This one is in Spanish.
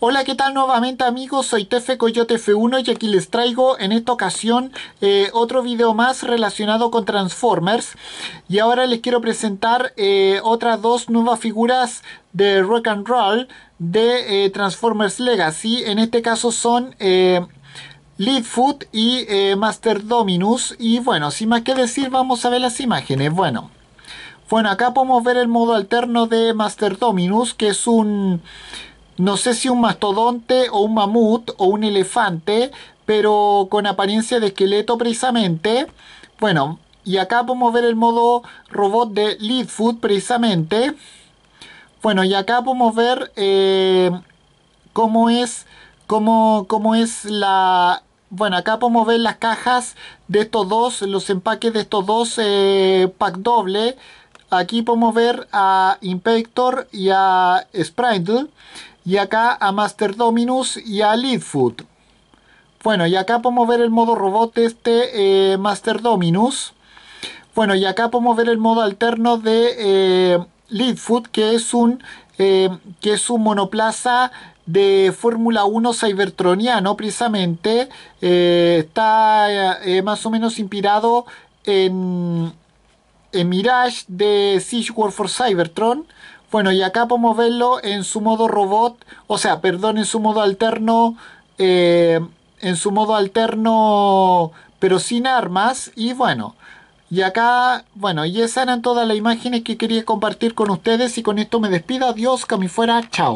Hola, ¿qué tal nuevamente amigos? Soy Tefe Coyote F1 y aquí les traigo en esta ocasión eh, otro video más relacionado con Transformers. Y ahora les quiero presentar eh, otras dos nuevas figuras de Rock and Roll de eh, Transformers Legacy. En este caso son... Leadfoot y Master Dominus y bueno, sin más que decir vamos a ver las imágenes, bueno bueno, acá podemos ver el modo alterno de Master Dominus que es un no sé si un mastodonte o un mamut o un elefante, pero con apariencia de esqueleto precisamente. Bueno, y acá podemos ver el modo robot de Leadfoot precisamente. Bueno, y acá podemos ver eh, cómo es, cómo, es la... Bueno, acá podemos ver las cajas de estos dos, los empaques de estos dos eh, pack doble. Aquí podemos ver a Impactor y a Sprite y acá a Master Dominus y a Leadfoot. Bueno, y acá podemos ver el modo robot este eh, Master Dominus. Bueno, y acá podemos ver el modo alterno de eh, Leadfoot, que es un, eh, que es un monoplaza de Fórmula 1 Cybertroniano, precisamente. está más o menos inspirado en, en Mirage de Siege War for Cybertron bueno, y acá podemos verlo en su modo robot, o sea, perdón, en su modo alterno, eh, en su modo alterno, pero sin armas. Y bueno, y acá, bueno, y esas eran todas las imágenes que quería compartir con ustedes. Y con esto me despido. Adiós, que fuera. Chao.